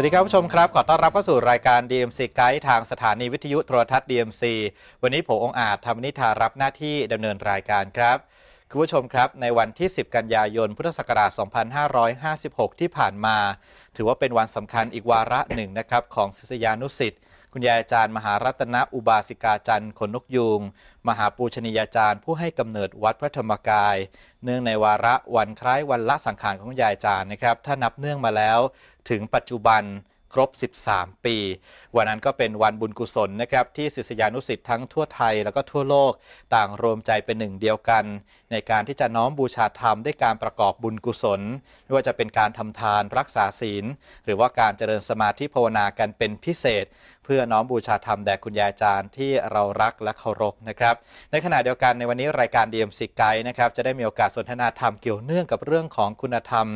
วัสดีครับผู้ชมครับขอต้อนรับเข้าสู่รายการ DMC Guide ทางสถานีวิทยุโทรทัศน์ DMC วันนี้ผมองอาจธรรมนิธารับหน้าที่ดำเนินรายการครับคุณผู้ชมครับในวันที่ 10 กันยายน พุทธศักราช 2556 ที่ผ่านมา ถือว่าเป็นวันสำคัญอีกวาระหนึ่งนะครับ ของศิษยานุสิิุณยายอาจารย์ มหารัตนอุบาสิกาจันทร์ขนนกยูงมหาปูชนียาจารย์ผู้ให้กำเนิดวัดพระธรรมกาย เนื่องในวาระวันคล้ายวันละสังขารของคุณยายอาจารย์นะครับถ้านับเนื่องมาแล้ว ถึงปัจจุบันครบ 13 ปี วันนั้นก็เป็นวันบุญกุศลนะครับที่ศิษยานุศิ์ทั้งทั่วไทยแล้วก็ทั่วโลกต่างรวมใจเป็นหนึ่งเดียวกัน ในการที่จะน้อมบูชาธรรมด้วยการประกอบบุญกุศลไม่ว่าจะเป็นการทำทานรักษาศีลหรือว่าการเจริญสมาธิภาวนากันเป็นพิเศษพื่อน้อมบูชาธรรมแด่คุณยายอาจารย์ที่เรารักและเคารพนะครับ ในขณะเดียวกันในวันนี้รายการ DMC ไกด์นะครับ จะได้มีโอกาสสนทนาธรรมเกี่ยวเนื่องกับเรื่องของคุณธรรม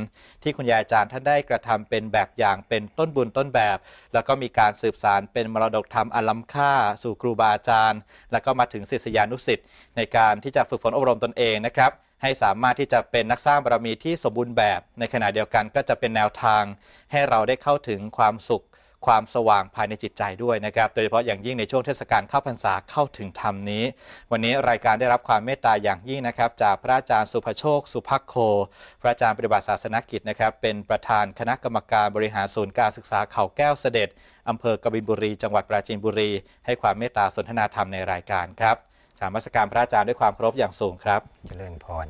ที่คุณยายอาจารย์ท่านได้กระทำเป็นแบบอย่างเป็นต้นบุญต้นแบบ แล้วก็มีการสืบสารเป็นมรดกธรรมอลัมค่า สู่ครูบาอาจารย์แล้วก็มาถึงศิษยานุศิษย์ในการที่จะฝึกฝนอบรมตนเองนะครับให้สามารถที่จะเป็นนักสร้างบารมีที่สมบูรณ์แบบ ในขณะเดียวกันก็จะเป็นแนวทาง ให้เราได้เข้าถึงความสุขความสว่างภายในจิตใจด้วยนะครับ โดยเฉพาะอย่างยิ่งในช่วงเทศกาลเข้าพรรษาเข้าถึงธรรมนี้ วันนี้รายการได้รับความเมตตาอย่างยิ่งนะครับจากพระอาจารย์สุภโชค สุภโค พระอาจารย์ปฏิบัติศาสนกิจนะครับเป็นประธานคณะกรรมการบริหารศูนย์การศึกษาเขาแก้วเสด็จอำเภอกบินบุรีจังหวัดปราจีนบุรีให้ความเมตตาสนทนาธรรมในรายการครับสามัสการพระอาจารย์ด้วยความเคารพอย่างสูงครับเจริญพร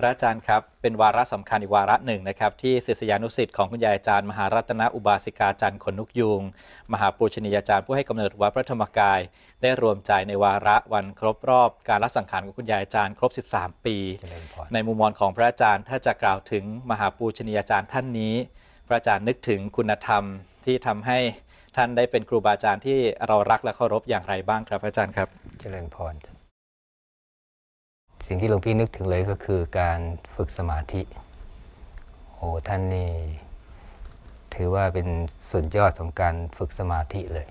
พระอาจารย์ครับ เป็นวาระสำคัญอีกวาระหนึ่งนะครับที่ศิษยานุสิต์ของคุณยายอาจารย์มหารัตนอุบาสิกาจันทร์ขนนุกยุง มหาปูชนียาจารย์ผู้ให้กำเนิดวัดพระธรรมกายได้รวมใจในวาระวันครบรอบการรัสังขารของคุณยายอาจารย์ ครบ 13 ปี ในมุมมองของพระอาจารย์ถ้าจะกล่าวถึงมหาปูชนียาจารย์ท่านนี้พระอาจารย์นึกถึงคุณธรรมที่ทำให้ท่านได้เป็นครูบาอาจารย์ที่เรารักและเคารพอย่างไรบ้างครับพระอาจารย์ครับเจริญพรสิ่งที่หลวงพี่นึกถึงเลยก็คือการฝึกสมาธิ โอ้ท่านนี่ถือว่าเป็นสุดยอดของการฝึกสมาธิเลย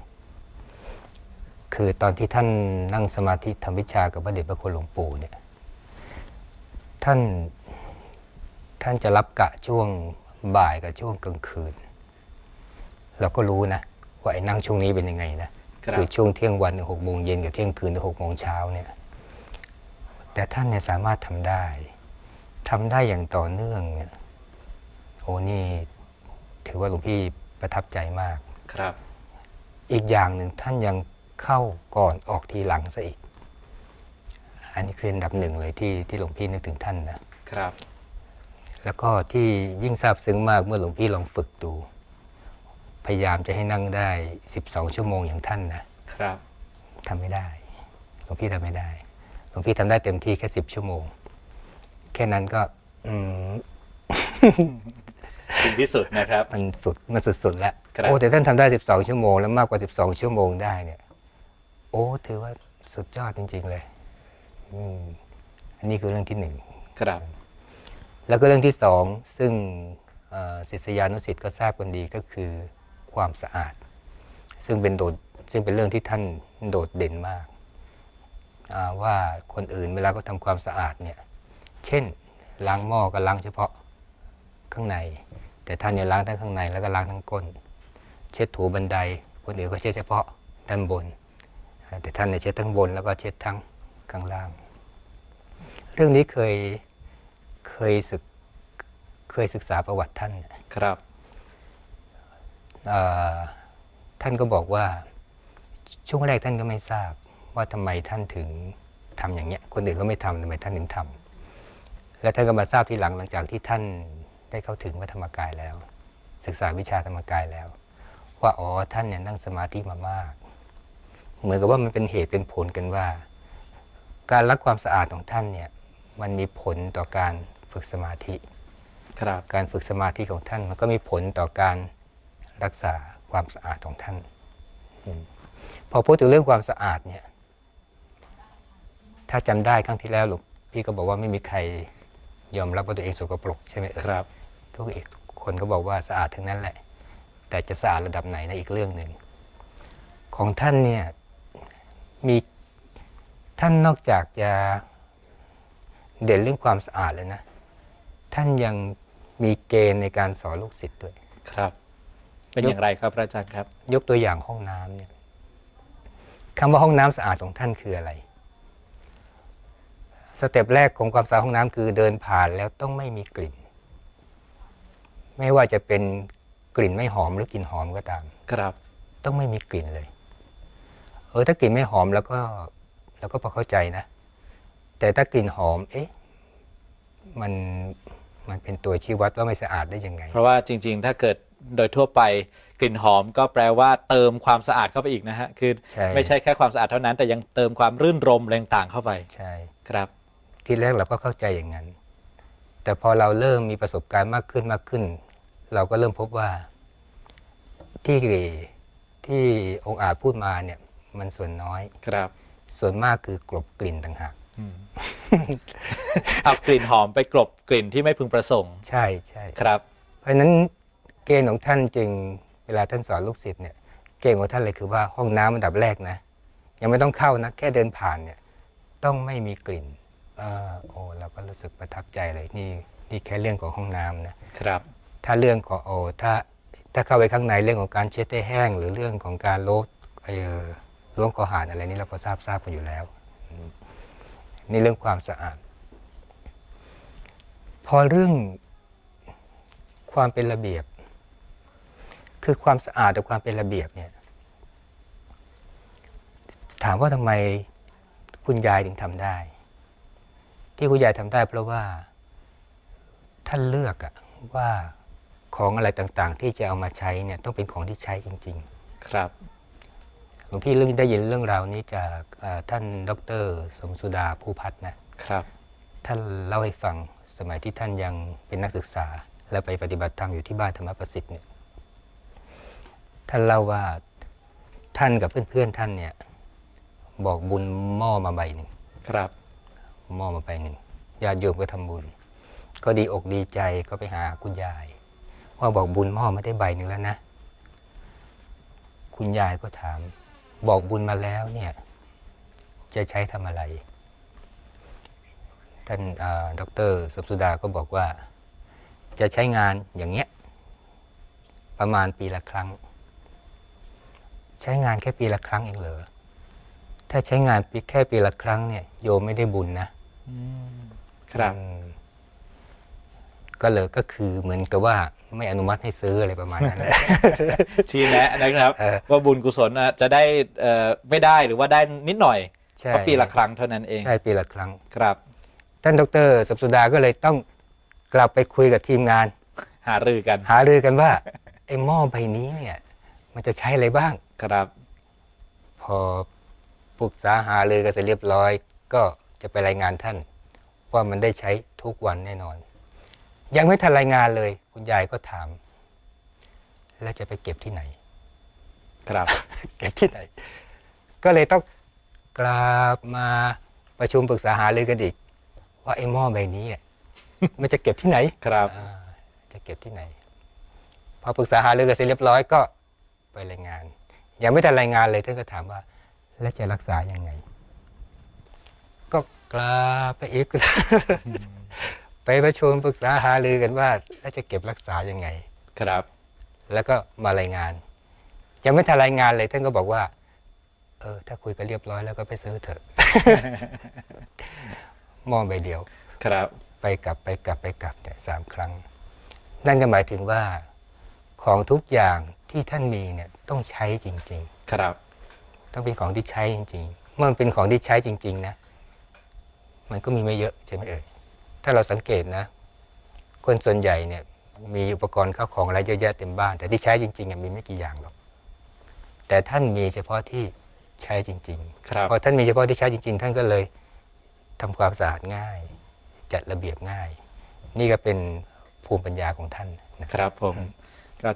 คือตอนที่ท่านนั่งสมาธิทำวิชากับพระเดชพระคุณหลวงปู่เนี่ย ท่านท่านจะรับกะช่วงบ่ายกับช่วงกลางคืนเราก็รู้นะว่าไอ้นั่งช่วงนี้เป็นยังไงนะ คือช่วงเที่ยงวันหกโมงเย็นกับเที่ยงคืนหกโมงเช้าเนี่ยแต่ท่านเนี่ยสามารถทำได้ ทำได้อย่างต่อเนื่องเนี่ยโอ้นี่ถือว่าหลวงพี่ประทับใจมาก ครับ อีกอย่างหนึ่งท่านยังเข้าก่อนออกทีหลังซะอีก อันนี้คืออันดับหนึ่งเลยที่ที่หลวงพี่นึกถึงท่านนะ ครับ แล้วก็ที่ยิ่งซาบซึ้งมากเมื่อหลวงพี่ลองฝึกดู พยายามจะให้นั่งได้ 12 ชั่วโมงอย่างท่านนะ ครับ ทำไม่ได้ หลวงพี่ทำไม่ได้วงพี่ทำได้เต็มที่แค่สิบชั่วโมง แค่นั้นก็ อืมที่สุดนะครับ มันสุดมันสุดๆแล้วโอ้แต่ท่านทำได้สิบสองชั่วโมง แล้วมากกว่าสิบสองชั่วโมงได้เนี่ย โอ้ ถือว่าสุดยอดจริง ๆ เลยอืม อันนี้คือเรื่องที่หนึ่งครับ แล้วก็เรื่องที่สองซึ่งศิษยานุสิตก็ทราบกันดีก็คือความสะอาด ซึ่งเป็นโดดซึ่งเป็นเรื่องที่ท่านโดดเด่นมากว่าคนอื่นเวลาก็ทำความสะอาดเนี่ย เช่นล้างหม้อก็ล้างเฉพาะข้างใน แต่ท่านเนี่ยล้างทั้งข้างใน แล้วก็ล้างทั้งก้นเช็ดถูบันได คนอื่นก็เช็ดเฉพาะด้านบน แต่ท่านเนี่ยเช็ดทั้งบนแล้วก็เช็ดทั้งข้างล่าง เรื่องนี้เคยเคยศึกเคยศึกษาประวัติท่านครับ ท่านก็บอกว่าช่วงแรกท่านก็ไม่ทราบว่าทำไมท่านถึงทำอย่างเนี้ย คนอื่นก็ไม่ทำทำไมท่านถึงทำ แล้วท่านก็มาทราบทีหลังหลังจากที่ท่านได้เข้าถึงวัธรรมกายแล้ว ศึกษาวิชาธรรมกายแล้ว ว่าอ๋อท่านเนี่ยนั่งสมาธิมามาก เหมือนกับว่ามันเป็นเหตุเป็นผลกันว่า การรักความสะอาดของท่านเนี่ยมันมีผลต่อการฝึกสมาธิครับการฝึกสมาธิของท่านมันก็มีผลต่อการรักษาความสะอาดของท่านพอพูดถึงเรื่องความสะอาดเนี่ยถ้าจำได้ครั้งที่แล้วหลวงพี่ก็บอกว่าไม่มีใครยอมรับว่าตัวเองสกปรกใช่ไหมเอครับทุกคนก็บอกว่าสะอาดทั้งนั้นแหละ แต่จะสะอาดระดับไหนนะอีกเรื่องหนึ่งของท่านเนี่ยมีท่านนอกจากจะเด่นเรื่องความสะอาดแล้วนะท่านยังมีเกณฑ์ในการสอนลูกศิษย์ด้วยครับ เป็นอย่างไรครับพระอาจารย์ครับ ยกตัวอย่างห้องน้ำเนี่ยคำว่าห้องน้ำสะอาดของท่านคืออะไรสเต็ปแรกของความสะอาดห้องน้ำคือเดินผ่านแล้วต้องไม่มีกลิ่น ไม่ว่าจะเป็นกลิ่นไม่หอมหรือกลิ่นหอมก็ตาม ครับ ต้องไม่มีกลิ่นเลย เออถ้ากลิ่นไม่หอมแล้วก็เราก็พอเข้าใจนะ แต่ถ้ากลิ่นหอม เอ๊ะมันมันเป็นตัวชี้วัดว่าไม่สะอาดได้ยังไง เพราะว่าจริงๆ ถ้าเกิดโดยทั่วไปกลิ่นหอมก็แปลว่าเติมความสะอาดเข้าไปอีกนะฮะคือไม่ใช่แค่ความสะอาดเท่านั้น แต่ยังเติมความรื่นรมแรงต่างเข้าไป ใช่ครับที่แรกเราก็เข้าใจอย่างนั้น แต่พอเราเริ่มมีประสบการณ์มากขึ้นมากขึ้น เราก็เริ่มพบว่าที่ที่องค์อาจพูดมาเนี่ย มันส่วนน้อยครับ ส่วนมากคือกลบกลิ่นต่างหากเอากลิ่นหอมไปกลบกลิ่นที่ไม่พึงประสงค์ ใช่ใช่ ครับ เพราะฉะนั้นเกณฑ์ของท่านจึงเวลาท่านสอนลูกศิษย์เนี่ย เกณฑ์ของท่านเลยคือว่าห้องน้ำอันดับแรกนะ ยังไม่ต้องเข้านะ แค่เดินผ่านเนี่ย ต้องไม่มีกลิ่นอ่าโอ้เราก็รู้สึกประทับใจเลยนี่นี่แค่เรื่องของห้องน้ำนะครับถ้าเรื่องของโอ้ถ้าถ้าเข้าไปข้างในเรื่องของการเช็ดให้แห้ง หรือเรื่องของการลดเออล้วงคอหารอะไรนี่เราก็ทราบทราบกันอยู่แล้วนี่เรื่องความสะอาด พอเรื่องความเป็นระเบียบ คือความสะอาดกับความเป็นระเบียบเนี่ยถามว่าทำไมคุณยายถึงทำได้ที่คุณยายทำได้เพราะว่าท่านเลือกอะว่าของอะไรต่างๆ ที่จะเอามาใช้เนี่ยต้องเป็นของที่ใช้จริง ๆครับหลวงพี่เรื่องได้ยินเรื่องราวนี้จากท่านดรสมสุดาภูพัฒน์นะครับ ท่านเล่าให้ฟังสมัยที่ท่านยังเป็นนักศึกษา และไปปฏิบัติธรรมอยู่ที่บ้านธรรมประสิทธิ์เนี่ยท่านเล่าว่าท่านกับเพื่อนๆท่านเนี่ยบอกบุญหม้อมาใบหนึ่งครับหม้อมาไปหนึ่งญาติโยมก็ทำบุญ ก็ดีอกดีใจก็ไปหาคุณยาย ว่าบอกบุญหม้อมาได้ใบหนึ่งแล้วนะ คุณยายก็ถามบอกบุญมาแล้วเนี่ยจะใช้ทำอะไร ท่านด็อกเตอร์สุบสุดาก็บอกว่า จะใช้งานอย่างเงี้ยประมาณปีละครั้ง ใช้งานแค่ปีละครั้งเองเหรอ ถ้าใช้งานแค่ปีละครั้งเนี่ยโยไม่ได้บุญนะครับก็เลยก็คือเหมือนกับว่าไม่อนุมัติให้ซื้ออะไรประมาณนั้นชี้แนะนะครับ ว่าบุญกุศลจะได้ไม่ได้หรือว่าได้นิดหน่อยก็ปีละครั้งเท่านั้นเองใช่ปีละครั้ง ครับ ท่านดรสับสุดาก็เลยต้องกลับไปคุยกับทีมงาน หารือกัน หารือกันว่า ไอ้หม้อใบนี้เนี่ย มันจะใช้อะไรบ้างครับ พอปรึกษาหารือกันเสร็จเรียบร้อยก็จะไปรายงานท่านว่ามันได้ใช้ทุกวันแน่นอน ยังไม่ทันรายงานเลย คุณยายก็ถาม แล้วจะไปเก็บที่ไหนครับเก็บที่ไหน ก็เลยต้องกลับมาประชุมปรึกษาหารือกันอีกว่าไอ้หม้อใบนี้ มันจะเก็บที่ไหน ครับ จะเก็บที่ไหนพอปรึกษาหารือกันเสร็จเรียบร้อยก็ไปรายงานยังไม่ทันรายงานเลยท่านก็ถามว่าแล้วจะรักษายังไงกลาไปอีกไปประชุมปรึกษาหารือกันว่าเราจะเก็บรักษายังไงครับ แล้วก็มารายงานยังไม่ทารายงานเลยท่านก็บอกว่าเออถ้าคุยกันเรียบร้อยแล้วก็ไปซื้อเถอะ มองไปเดียวครับไปกลับไปกลับไปกลับเนี่ยสามครั้ง นั่นก็หมายถึงว่า ของทุกอย่างที่ท่านมีเนี่ยต้องใช้จริงๆ ครับ ต้องเป็นของที่ใช้จริงๆเมื่อมันเป็นของที่ใช้จริงๆนะมันก็มีไม่เยอะใช่ไหมเอ่ยถ้าเราสังเกตนะ คนส่วนใหญ่เนี่ย มีอุปกรณ์เข้าของอะไรเยอะแยะเต็มบ้าน แต่ที่ใช้จริงๆมีไม่กี่อย่างหรอกแต่ท่านมีเฉพาะที่ใช้จริงๆพอท่านมีเฉพาะที่ใช้จริง ๆ ท่านก็เลยทำความสะอาดง่าย จัดระเบียบง่าย นี่ก็เป็นภูมิปัญญาของท่านนะครับผม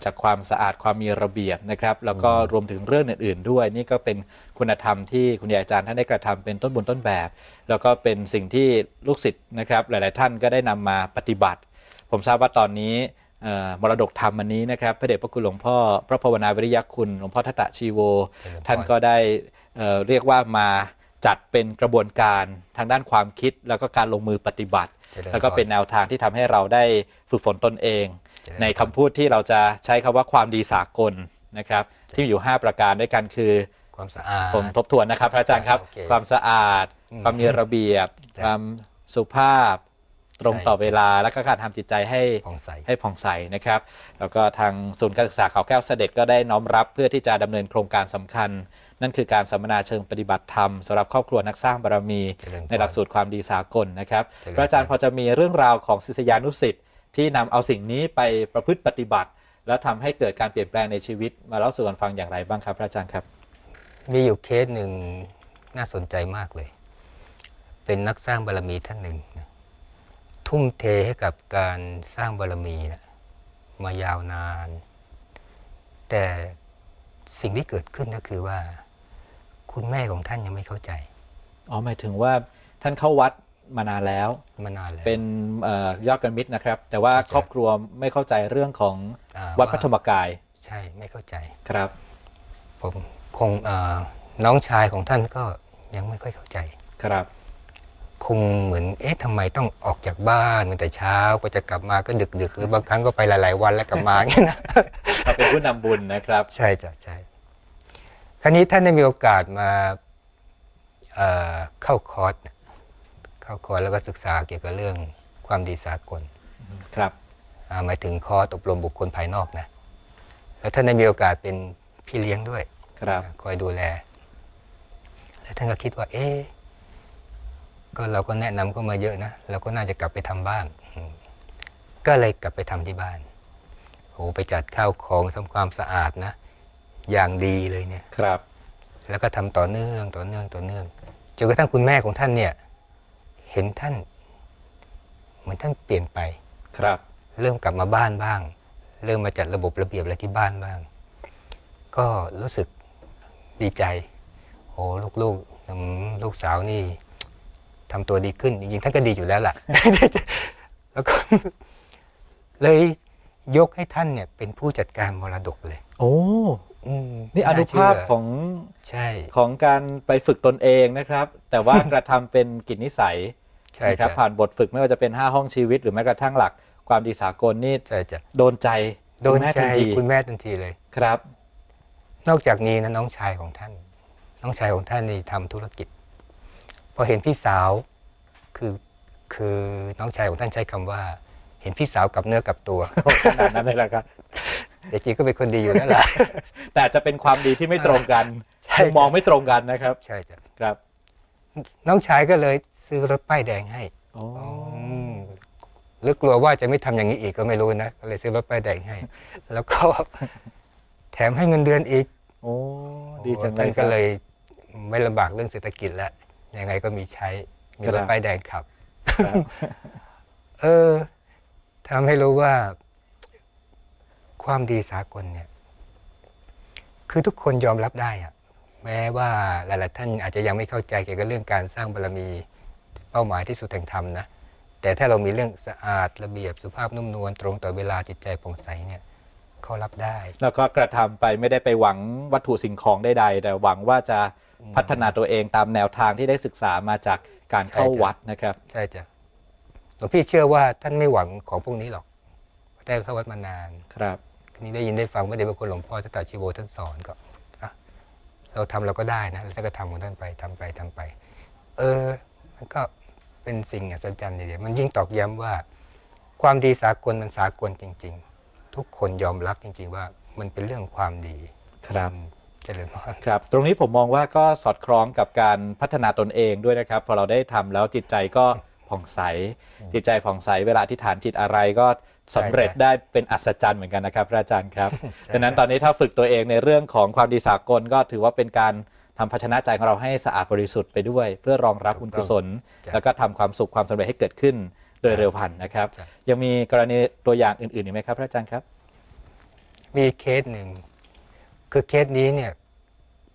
จากความสะอาดความมีระเบียบนะครับ แล้วก็รวมถึงเรื่องอื่นๆ ด้วย นี่ก็เป็นคุณธรรมที่คุณยายอาจารย์ท่านได้กระทำเป็นต้นบุญต้นแบบ แล้วก็เป็นสิ่งที่ลูกศิษย์นะครับ หลาย ๆ ท่านก็ได้นำมาปฏิบัติ ผมทราบว่าตอนนี้มรดกธรรมอันนี้นะครับพระเดชพระคุณหลวงพ่อพระภาวนาวิริยคุณหลวงพ่อทัตตะชีโว ท่านก็ได้เรียกว่ามาจัดเป็นกระบวนการทางด้านความคิดแล้วก็การลงมือปฏิบัติ แล้วก็เป็นแนวทางที่ทำให้เราได้ฝึกฝนตนเองในคำพูดที่เราจะใช้คำว่าความดีสากลนะครับ ที่อยู่ 5 ประการด้วยกันคือ ความสะอาดผมทบทวนนะครับ พระอาจารย์ครับ ความสะอาด ความมีระเบียบ ความสุภาพตรงต่อเวลา และก็การทำจิตใจให้ผ่องใสให้ผ่องใสนะครับแล้วก็ทางศูนย์การศึกษาเขาแก้วเสด็จก็ได้น้อมรับเพื่อที่จะดำเนินโครงการสำคัญ นั่นคือการสัมมนาเชิงปฏิบัติธรรมสำหรับครอบครัวนักสร้างบารมีในหลักสูตรความดีสากลนะครับพระอาจารย์พอจะมีเรื่องราวของศิษยานุสิษย์ที่นำเอาสิ่งนี้ไปประพฤติปฏิบัติ แล้วทำให้เกิดการเปลี่ยนแปลงในชีวิต มาเล่าสู่กันฟังอย่างไรบ้างครับพระอาจารย์ครับ มีอยู่เคสหนึ่งน่าสนใจมากเลย เป็นนักสร้างบารรมีท่านหนึ่ง ทุ่มเทให้กับการสร้างบารรมีนะมายาวนาน แต่สิ่งที่เกิดขึ้นก็คือว่า คุณแม่ของท่านยังไม่เข้าใจ อ๋อหมายถึงว่าท่านเข้าวัดมานานแล้วมานานแล้ว เป็นอยอดกันมิตรนะครับ แต่ว่าครอบครัวไม่เข้าใจเรื่องของอวัดพระธรรมกาย ใช่ ไม่เข้าใจ ครับ ผมคงน้องชายของท่านก็ยังไม่ค่อยเข้าใจ ครับ คงเหมือนเอ๊ะทำไมต้องออกจากบ้านมั้แต่เช้าก็จะกลับมาก็ดึกๆ หรือบางครั้งก็ไปหลายๆ วันแล้วกลับมาเงี้ยนะเาเป็นผู้นำบุญนะครับ ใช่จ้ะใช่ครั้นี้ท่านได้มีโอกาสมาเเข้าคอร์สาคอร์สแล้วก็ศึกษาเกี่ยวกับเรื่องความดีสากล ครับ หมายถึงคอร์สอบรมบุคคลภายนอกนะ แล้วท่านได้มีโอกาสเป็นพี่เลี้ยงด้วย ครับ คอยดูแล แล้วท่านก็คิดว่า เอ๊ก็เราก็แนะนำก็มาเยอะนะ เราก็น่าจะกลับไปทำบ้างก็เลยกลับไปทำที่บ้าน โห ไปจัดข้าวของทำความสะอาดนะ อย่างดีเลยเนี่ย ครับ แล้วก็ทำต่อเนื่องต่อเนื่องต่อเนื่องจนกระทั่งคุณแม่ของท่านเนี่ยเห็นท่าน เหมือนท่านเปลี่ยนไป ครับ เริ่มกลับมาบ้านบ้าง เริ่มมาจัดระบบระเบียบอะไรที่บ้านบ้าง ก็รู้สึกดีใจ โอ้ลูกๆลูกสาวนี่ทำตัวดีขึ้น จริงๆท่านก็ดีอยู่แล้วล่ะ แล้วก็เลยยกให้ท่านเนี่ย เป็นผู้จัดการมรดกเลย โอ้นี่อนุภาพของใช่ ของการไปฝึกตนเองนะครับ แต่ว่ากระทำเป็นกิจนิสัยใช่ครับผ่านบทฝึกไม่ว่าจะเป็น5ห้องชีวิตหรือแม้กระทั่งหลัก ความดีสากลนี่ใช่จะโดนใจโดนใจคุณแม่ทันทีเลยครับ นอกจากนี้นะน้องชายของท่านน้องชายของท่านนี่ทำธุรกิจ พอเห็นพี่สาวคือคือน้องชายของท่านใช้คำว่า เห็นพี่สาวกับเนื้อกับตัวขนาดนั้นเลยละครับเด็กจีก็เป็นคนดีอยู่แล้วล่ะแต่จะเป็นความดีที่ไม่ตรงกันมองไม่ตรงกันนะครับใช่จ้ะน้องชาย ก็เลยซื้อรถป้ายแดงให้อ๋อหรือกลัวว่าจะไม่ทำอย่างนี้อีกก็ไม่รู้นะ ก็เลยซื้อรถป้ายแดงให้ แล้วก็ แถมให้เงินเดือนอีก โอ้ดีจังเลยก็เลยไม่ลำบากเรื่องเศรษฐกิจแล้วยังไงก็มีใช้ มีรถป้ายแดงขับ เออทาให้รู้ว่า ความดีสากลเนี่ย คือทุกคนยอมรับได้อะแม้ว่าหลาย ๆ ท่านอาจจะยังไม่เข้าใจเกี่ยวกับเรื่องการสร้างบารมีเป้าหมายที่สุดแห่งธรรมนะ แต่ถ้าเรามีเรื่องสะอาดระเบียบสุภาพนุ่มนวลตรงต่อเวลาจิตใจผ่องใสเนี่ยเขารับได้ แล้วก็กระทำไปไม่ได้ไปหวังวัตถุสิ่งของใดๆแต่หวังว่าจะพัฒนาตัวเองตามแนวทางที่ได้ศึกษามาจากการเข้าวัดนะครับใช่จ้ะหลวงพี่เชื่อว่าท่านไม่หวังของพวกนี้หรอกได้เข้าวัดมานานครับนี่ได้ยินได้ฟังว่าเดกบรงคนหลวงพ่อทัตตาชิโวท่านสอนก็เราทำเราก็ได้นะ แล้วก็ทำของท่านไปทำไปทำไป เออ มันก็เป็นสิ่งอัศจรรย์เดียวมันยิ่งตอกย้ำว่าความดีสากลมันสากลจริงๆ ทุกคนยอมรับจริงๆว่ามันเป็นเรื่องความดีครับจเริญพรครับ ตรงนี้ผมมองว่าก็สอดคล้องกับการพัฒนาตนเองด้วยนะครับพอเราได้ทำแล้วจิตใจก็ผ่องใส จิตใจผ่องใสเวลาที่ฐานจิตอะไรก็สำเร็จได้เป็นอัศจรรย์เหมือนกันนะครับ พระอาจารย์ครับดังนั้นตอนนี้ถ้าฝึกตัวเองในเรื่องของความดีสากลก็ถือว่าเป็นการทำภาชนะใจของเราให้สะอาดบริสุทธิ์ไปด้วย เพื่อรองรับอุณกุศลแล้วก็ทำความสุขความสำเร็จให้เกิดขึ้น โดยเร็วพันนะครับ ยังมีกรณีตัวอย่างอื่นๆอีกไหมครับ พระอาจารย์ครับ มีเคสหนึ่งคือเคสนี้เนี่ย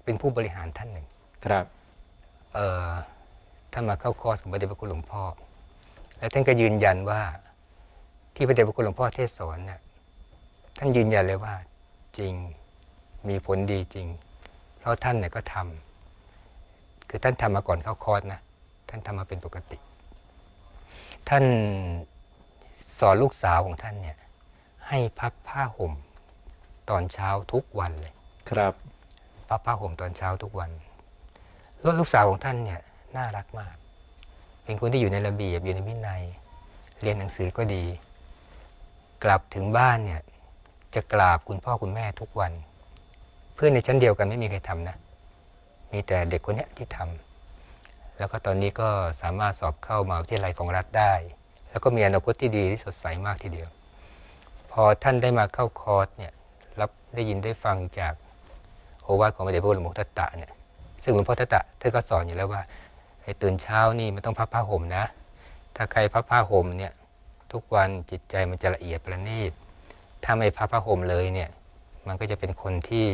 เป็นผู้บริหารท่านหนึ่งครับเอ่อท่านมาเข้าคอร์สของพระเดชพระคุณหลวงพ่อและท่านก็ยืนยันว่าที่พระเดชพระคุณหลวงพ่อเทศสอนนะ่ะท่านยืนยันเลยว่าจริงมีผลดีจริง เพราะท่านเนี่ยก็ทำ คือท่านทำมาก่อนเข้าคอร์สนะ ท่านทำมาเป็นปกติ ท่านสอนลูกสาวของท่านเนี่ยให้พับผ้าห่มตอนเช้าทุกวันเลย ครับ พับผ้าห่มตอนเช้าทุกวันูกลูกสาวของท่านเนี่ย น่ารักมาก เป็นคนที่อยู่ในระเบียบอยู่ในวินัยเรียนหนังสือก็ดีกลับถึงบ้านเนี่ยจะกราบคุณพ่อคุณแม่ทุกวัน เพื่อนในชั้นเดียวกันไม่มีใครทำนะ มีแต่เด็กคนนี้ที่ทำแล้วก็ตอนนี้ก็สามารถสอบเข้ามาที่ลรยของรัฐได้ แล้วก็มีอนาคตที่ดีที่สดใสมากทีเดียว พอท่านได้มาเข้าคอร์สเนี่ยรับได้ยินได้ฟังจากโอวาทของพระเดชพระคุณหลวงพ่อทัตตะเนี่ยซึ่งหลวงพ่อทัตตะท่านก็สอนอยู่แล้วว่าใอ้ตื่นเช้านี่มันต้องพับผ้าห่มนะ ถ้าใครพับผ้าห่มเนี่ยทุกวันจิตใจมันจะละเอียดประณีต ถ้าไม่พับผ้าห่มเลยเนี่ย มันก็จะเป็นคนที่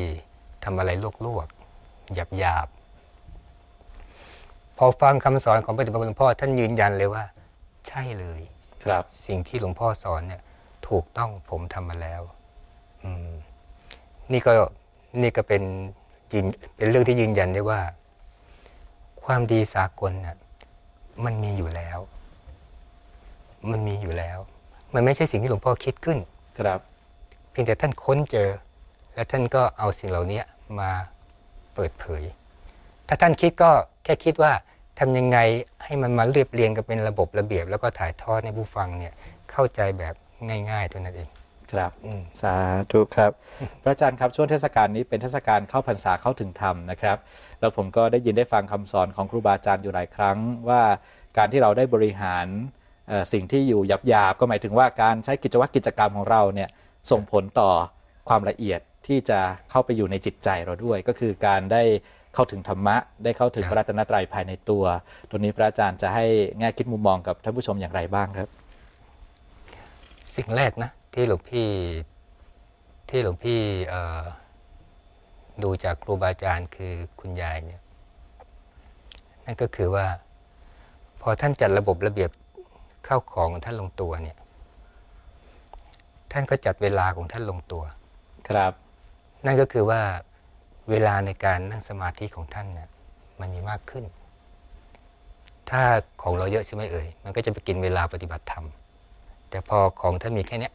ทำอะไรลวกๆ หยาบๆ พอฟังคำสอนของพระเดชพระคุณหลวงพ่อท่านยืนยันเลยว่า ใช่เลย ครับสิ่งที่หลวงพ่อสอนเนี่ย ถูกต้องผมทำมาแล้วนี่ก็นี่ก็เป็นนเป็นเรื่องที่ยืนยันได้ว่า ความดีสากลน่ะมันมีอยู่แล้วมันมีอยู่แล้ว มันไม่ใช่สิ่งที่หลวงพ่อคิดขึ้น ครับ เพียงแต่ท่านค้นเจอ และท่านก็เอาสิ่งเหล่านี้มาเปิดเผย ถ้าท่านคิดก็แค่คิดว่าทำยังไงให้มันมาเรียบเรียงกันเป็นระบบระเบียบแล้วก็ถ่ายทอดให้ผู้ฟังเนี่ยเข้าใจแบบง่ายๆเท่านั้นเอง ครับสาธุครับพระอาจารย์ครับช่วงเทศกาลนี้เป็นเทศกาลเข้าพรรษาเข้าถึงธรรมนะครับ แล้วผมก็ได้ยินได้ฟังคำสอนของครูบาอาจารย์อยู่หลายครั้งว่าการที่เราได้บริหารสิ่งที่อยู่หยาบๆ ก็หมายถึงว่าการใช้กิจวัตรกิจกรรมของเราเนี่ยส่งผลต่อความละเอียดที่จะเข้าไปอยู่ในจิตใจเราด้วย ก็คือการได้เข้าถึงธรรมะ ได้เข้าถึงพระรัตนตรัยภายในตัว ตัวนี้พระอาจารย์จะให้แง่คิดมุมมองกับท่านผู้ชมอย่างไรบ้างครับ สิ่งแรกนะที่หลวงพี่ที่หลวงพี่ดูจากครูบาอาจารย์คือคุณยายเนี่ยนั่นก็คือว่าพอท่านจัดระบบระเบียบเข้าของของท่านลงตัวเนี่ย ท่านก็จัดเวลาของท่านลงตัว ครับ นั่นก็คือว่าเวลาในการนั่งสมาธิของท่านเนี่ย มันมีมากขึ้น ถ้าของเราเยอะใช่ไหมเอ่ย มันก็จะไปกินเวลาปฏิบัติธรรม แต่พอของท่านมีแค่นี้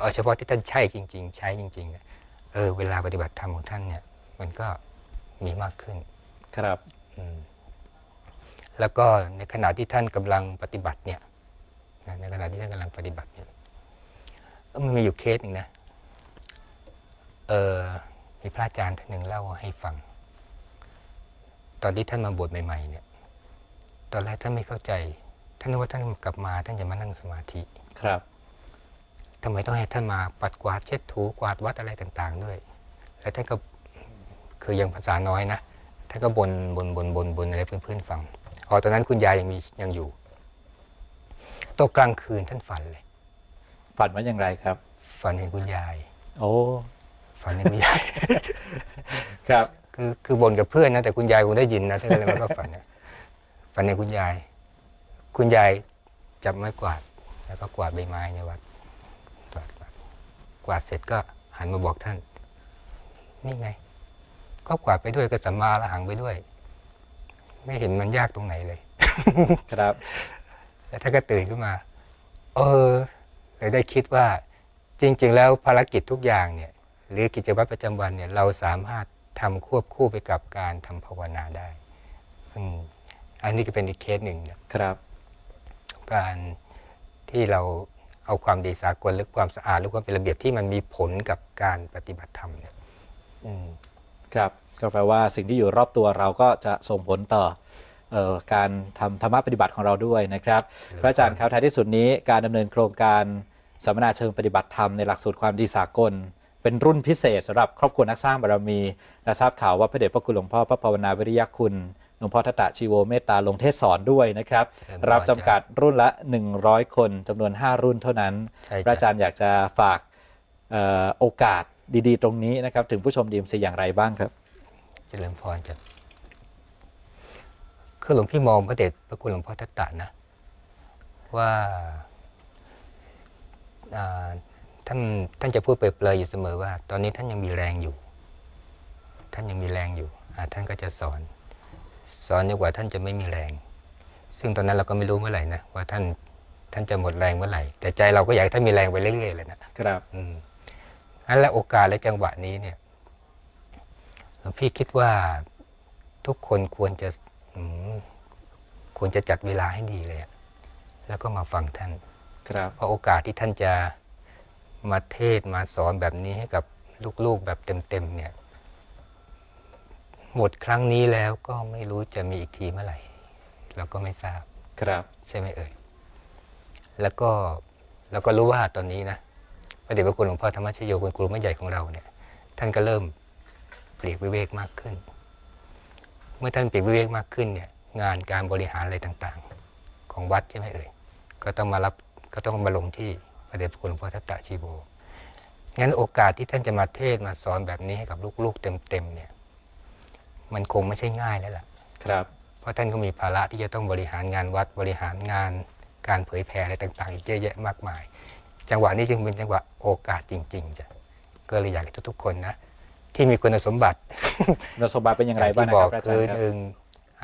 เอาเฉพาะที่ท่านใช้จริง ๆ ใช้จริงๆเออเวลาปฏิบัติธรรมของท่านเนี่ย มันก็มีมากขึ้น ครับแล้วก็ในขณะที่ท่านกำลังปฏิบัติเนี่ยในขณะที่ท่านกำลังปฏิบัติเนี่ยมันมีอยู่เคสหนึ่งนะเออมีพระอาจารย์ท่านหนึ่งเล่าให้ฟัง ตอนที่ท่านมาบวชใหม่ ๆเนี่ยตอนแรกท่านไม่เข้าใจท่านนึกว่าท่านกลับมา ท่านจะมานั่งสมาธิครับ ทำไมต้องให้ท่านมาปัดกวาดเช็ดถูกวาดวัดอะไรต่างๆด้วย แล้วท่านก็คือยังภาษาน้อยนะท่านก็บนบนบนบนบนอะไรเพื่อนๆฟังอ๋อตอนนั้นคุณยายยังมียังอยู่ตกกลางคืนท่านฝันเลย ฝันว่าอย่างไรครับ ฝันเห็นคุณยายโอ้ฝันเห็นคุณยาย ครับ คือคือบ่นกับเพื่อนนะแต่คุณยายคงได้ยิน นะท่านก็เลยมาก็ฝันนะฝันเห็นคุณยาย คุณยายจับไม้กวาด แล้วก็กวาดใบไม้ในวัดกวาดกวาดเสร็จก็หันมาบอกท่าน นี่ไง ก็กวาดไปด้วยก็สัมมาละหังไปด้วย ไม่เห็นมันยากตรงไหนเลย ครับแล้วท่านก็ตื่นขึ้นมา เออเลยได้คิดว่า จริงๆ แล้วภารกิจทุกอย่างเนี่ย หรือกิจวัตรประจำวันเนี่ยเราสามารถทำควบคู่ไปกับการทำภาวนาได้อืมอันนี้ก็เป็นอีกเคสหนึ่งครับการที่เราเอาความดีสากลหรือความสะอาดหรือความเป็นระเบียบที่มันมีผลกับการปฏิบัติธรรมเนี่ยครับ ก็แปลว่าสิ่งที่อยู่รอบตัวเราก็จะส่งผลต่อการทำธรรมปฏิบัติของเราด้วยนะครับ พระอาจารย์ครับท้ายที่สุดนี้การดำเนินโครงการสัมมนาเชิงปฏิบัติธรรมในหลักสูตรความดีสากล เป็นรุ่นพิเศษ สำหรับครอบครัวนักสร้างบารมีและทราบข่าวว่า พระเดชพระคุณหลวงพ่อพระภาวนาวิริยคุณ หลวงพ่อทัตตะชีโวเมตตา ลงเทศสอนด้วยนะครับ รับจำกัดรุ่นละ 100 คนจำนวน 5 รุ่นเท่านั้น พระอาจารย์อยากจะฝากโอกาสดีๆ ตรงนี้นะครับถึงผู้ชมดีมซีอย่างไรบ้างครับเจริญพรจ้ะคือหลวงพี่มองพระเดชพระคุณหลวงพ่อทัตตานะว่าท่านท่านจะพูดเปรยๆอยู่เสมอว่า ตอนนี้ท่านยังมีแรงอยู่ ท่านยังมีแรงอยู่ท่านก็จะสอน สอนจนกว่าท่านจะไม่มีแรง ซึ่งตอนนั้นเราก็ไม่รู้เมื่อไหร่นะ ว่าท่าน ท่านจะหมดแรงเมื่อไหร่แต่ใจเราก็อยากท่านมีแรงไปเรื่อยๆเลยนะครับอืมอันและโอกาสและจังหวะนี้เนี่ยหลวงพี่คิดว่าทุกคนควรจะควรจะจัดเวลาให้ดีเลย แล้วก็มาฟังท่านครับเพราะโอกาสที่ท่านจะมาเทศมาสอนแบบนี้ให้กับลูกๆ แบบเต็มๆเนี่ย หมดครั้งนี้แล้วก็ไม่รู้จะมีอีกทีเมื่อไหร่ เราก็ไม่ทราบครับใช่ไหมเอ่ย แล้วก็แล้วก็รู้ว่าตอนนี้นะ พระเดชพระคุณหลวงพ่อธรรมชโยคุณครูแม่ใหญ่ของเราเนี่ย ท่านก็เริ่มเปลี่ยนวิเวกมากขึ้นเมื่อท่านปีกวิเวกมากขึ้นเนี่ยงานการบริหารอะไรต่างๆ ของวัดใช่ไหมเอ่ยก็ต้องมารับก็ต้องมาลงที่พระเดชพระคุณหลวงพ่อทัตตะชีโบงั้นโอกาสที่ท่านจะมาเทศมาสอนแบบนี้ให้กับลูกๆ เต็มๆเนี่ยมันคงไม่ใช่ง่ายแล้วล่ะครับ เพราะท่านก็มีภาระที่จะต้องบริหารงานวัดบริหารงานการเผยแผ่อะไรต่างๆอีกเยอะแยะมากมายจังหวะนี้จึงเป็นจังหวะโอกาสจริง ๆจ้ะก็เลยอยากให้ทุก ๆคนนะที่มีคุณสมบัติคุณสมบัติเป็นอย่างไรบ้างนะครับอาจารย์คือหนึ่ง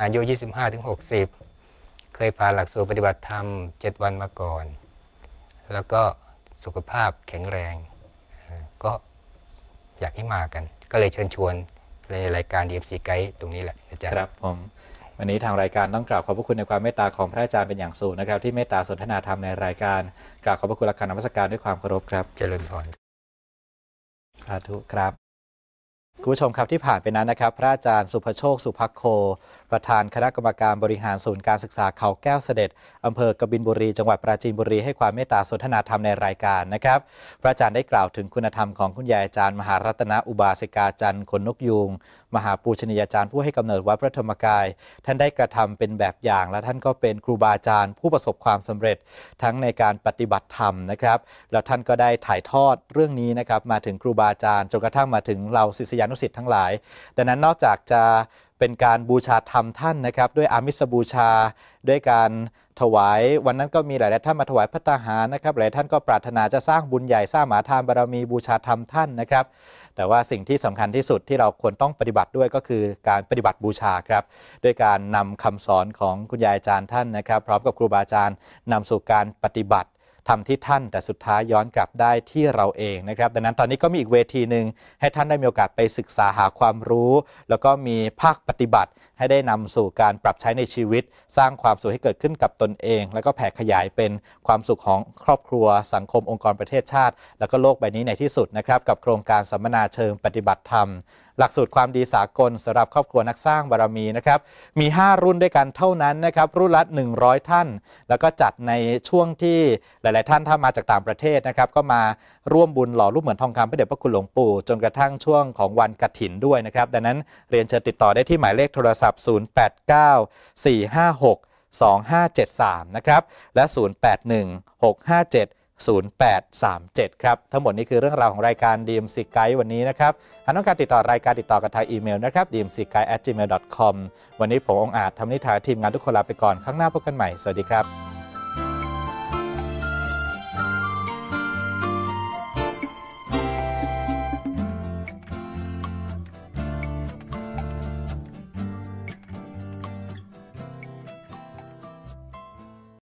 อายุ 25ถึง60 เคยผ่านหลักสูตรปฏิบัติธรรม 7 วันมาก่อน แล้วก็สุขภาพแข็งแรงก็อยากให้มากัน ก็เลยเชิญชวนในรายการ DMC g u i d ตรงนี้แหละอาจารย์ครับผมวันนี้ทางรายการต้องกราบขอบพระคุณในความเมตตาของพระอาจารย์เป็นอย่างสูงนะครับ ที่เมตตาสนทนาธรรมในรายการกราบขอบพระคุณหลักการนมัสการด้วยความเคารพครับเจริญพรสาธุครับคุณผู้ชมครับที่ผ่านไปนั้นนะครับ พระอาจารย์สุภโชคสุภโค ประธานคณะกรรมการบริหารศูนย์การศึกษาเขาแก้วเสด็จอำเภอกบินบุรีจังหวัดปราจีนบุรีให้ความเมตตาสนทนาธรรมในรายการนะครับพระอาจารย์ได้กล่าวถึงคุณธรรมของคุณยายอาจารย์มหารัตนอุบาสิกาจันทร์ขนนกยุง มหาปูชนียาจารย์ผู้ให้กำเนิดวัดพระธรรมกายท่านได้กระทำเป็นแบบอย่าง และท่านก็เป็นครูบาอาจารย์ผู้ประสบความสำเร็จทั้งในการปฏิบัติธรรมนะครับแล้วท่านก็ได้ถ่ายทอดเรื่องนี้นะครับ มาถึงครูบาอาจารย์จนกระทั่งมาถึงเราศิษยาานุสิ์ทั้งหลาย ดังนั้นนอกจากจะเป็นการบูชาธรรมท่านนะครับ ด้วยอามิสบูชา ด้วยการถวายวันนั้นก็มีหลายท่านมาถวายพระตาหารนะครับ หลายท่านก็ปรารถนาจะสร้างบุญใหญ่สร้างมหาทานบารมีบูชาธรรมท่านนะครับ แต่ว่าสิ่งที่สำคัญที่สุดที่เราควรต้องปฏิบัติด้วยก็คือ การปฏิบัติบูชาครับด้วยการนำคำสอนของคุณยายอาจารย์ท่านนะครับพร้อมกับครูบาอาจารย์นำสู่การปฏิบัติทำที่ท่านแต่สุดท้ายย้อนกลับได้ที่เราเองนะครับดังนั้นตอนนี้ก็มีอีกเวทีหนึ่งให้ท่านได้มีโอกาสไปศึกษาหาความรู้ แล้วก็มีภาคปฏิบัติให้ได้นำสู่การปรับใช้ในชีวิต สร้างความสุขให้เกิดขึ้นกับตนเอง แล้วก็แผ่ขยายเป็นความสุขของครอบครัวสังคมองค์กรประเทศชาติ แล้วก็โลกใบนี้ในที่สุดนะครับกับโครงการสัมมนาเชิงปฏิบัติธรรม หลักสูตรความดีสากลสำหรับครอบครัวนักสร้างบารมีนะครับมี 5 รุ่นด้วยกันเท่านั้นนะครับรุ่นละ100 ท่าน แล้วก็จัดในช่วงที่หลาย ๆ ท่านถ้ามาจากต่างประเทศนะครับก็มาร่วมบุญหล่อรูปเหมือนทองคำพระเดชพระคุณหลวงปู่จนกระทั่งช่วงของวันกรถินด้วยนะครับดังนั้นเรียนเชิญติดต่อได้ที่หมายเลขโทรศัพท์ศัพท์0894562573นะครับและ 081657 0837 ครับ ทั้งหมดนี้คือเรื่องราวของรายการ DMC Guide วันนี้นะครับ หากต้องการติดต่อรายการติดต่อกับทางอีเมลนะครับ dmcguide@gmail.com วันนี้ผมองอาจทำนิทานทีมงานทุกคนลาไปก่อนข้างหน้าพบกันใหม่ สวัสดีครับ